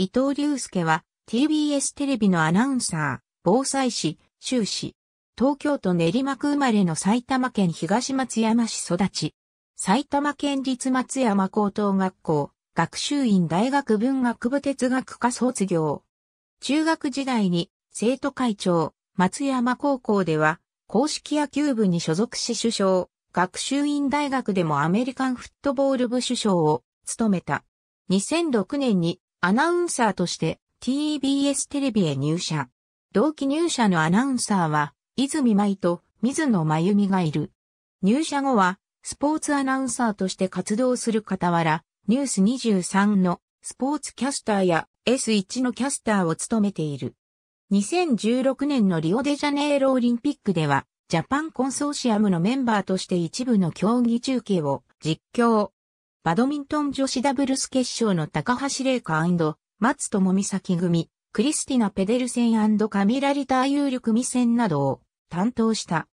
伊藤隆介は TBS テレビのアナウンサー、防災士、修士、東京都練馬区生まれの埼玉県東松山市育ち、埼玉県立松山高等学校、学習院大学文学部哲学科卒業。中学時代に生徒会長、松山高校では、公式野球部に所属し首相、学習院大学でもアメリカンフットボール部首相を務めた。2006年にアナウンサーとして TBS テレビへ入社。同期入社のアナウンサーは、泉舞と水野真由美がいる。入社後は、スポーツアナウンサーとして活動する傍ら、ニュース23のスポーツキャスターや S1 のキャスターを務めている。2016年のリオデジャネイロオリンピックでは、ジャパンコンソーシアムのメンバーとして一部の競技中継を実況、バドミントン女子ダブルス決勝の高橋玲香松友美咲組、クリスティナ・ペデルセンカミラ・リター有力未戦などを担当した。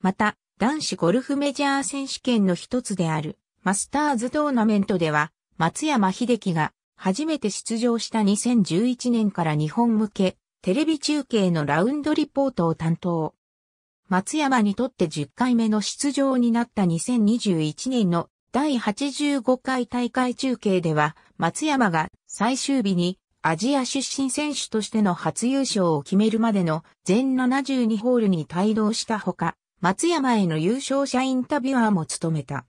また、男子ゴルフメジャー選手権の一つであるマスターズトーナメントでは、松山秀樹が初めて出場した2011年から日本向けテレビ中継のラウンドリポートを担当。松山にとって10回目の出場になった2021年の第85回大会中継では、松山が最終日にアジア出身選手としての初優勝を決めるまでの全72ホールに帯同したほか、松山への優勝者インタビュアーも務めた。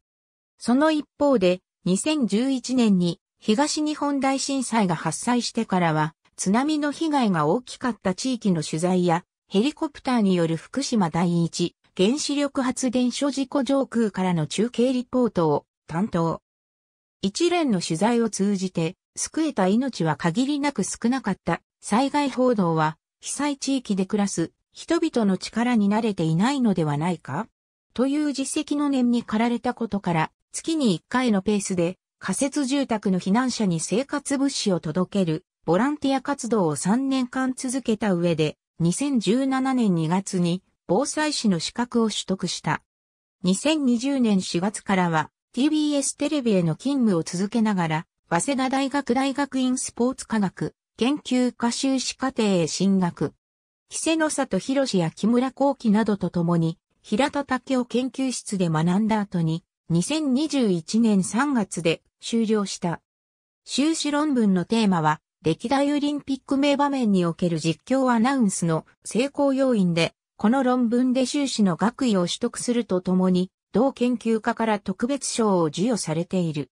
その一方で、2011年に東日本大震災が発災してからは、津波の被害が大きかった地域の取材や、ヘリコプターによる福島第一原子力発電所事故上空からの中継リポートを担当。一連の取材を通じて、救えた命は限りなく少なかった災害報道は、被災地域で暮らす人々の力に慣れていないのではないかという実績の念に駆られたことから、月に1回のペースで仮設住宅の避難者に生活物資を届けるボランティア活動を3年間続けた上で、2017年2月に防災士の資格を取得した。2020年4月からは TBS テレビへの勤務を続けながら、早稲田大学大学院スポーツ科学研究科修士課程へ進学。稀勢の里博や木村光輝などと共に、平田武雄研究室で学んだ後に、2021年3月で終了した。修士論文のテーマは、歴代オリンピック名場面における実況アナウンスの成功要因で、この論文で修士の学位を取得するとともに、同研究家から特別賞を授与されている。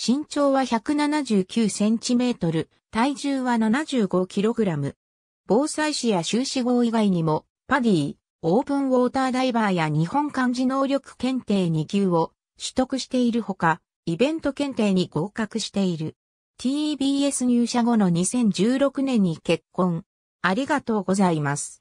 身長は179センチメートル、体重は75キログラム。防災士や修士号以外にも、パディ、オープンウォーターダイバーや日本漢字能力検定2級を取得しているほか、イベント検定に合格している。TBS 入社後の2016年に結婚。ありがとうございます。